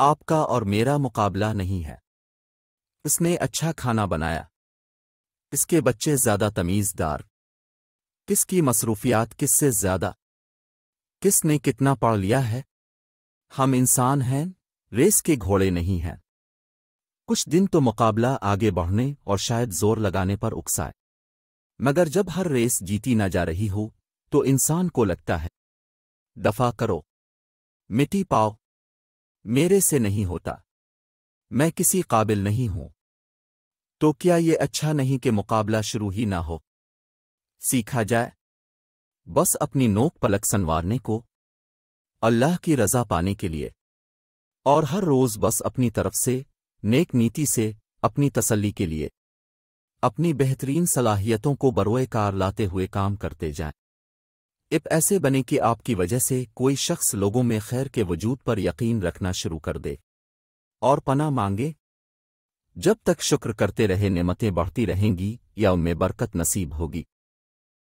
आपका और मेरा मुकाबला नहीं है इसने अच्छा खाना बनाया इसके बच्चे ज्यादा तमीज़दार किसकी मसरूफियात किससे ज्यादा किसने कितना पढ़ लिया है हम इंसान हैं रेस के घोड़े नहीं हैं कुछ दिन तो मुकाबला आगे बढ़ने और शायद जोर लगाने पर उकसाए मगर जब हर रेस जीती ना जा रही हो तो इंसान को लगता है दफा करो मिट्टी पाओ मेरे से नहीं होता मैं किसी काबिल नहीं हूं तो क्या ये अच्छा नहीं कि मुकाबला शुरू ही ना हो सीखा जाए बस अपनी नोक पलक संवारने को अल्लाह की रजा पाने के लिए और हर रोज बस अपनी तरफ से नेक नीति से अपनी तसल्ली के लिए अपनी बेहतरीन सलाहियतों को बरोए कार लाते हुए काम करते जाएं इप ऐसे बने कि आपकी वजह से कोई शख्स लोगों में खैर के वजूद पर यकीन रखना शुरू कर दे और पना मांगे जब तक शुक्र करते रहे नेमतें बढ़ती रहेंगी या उनमें बरकत नसीब होगी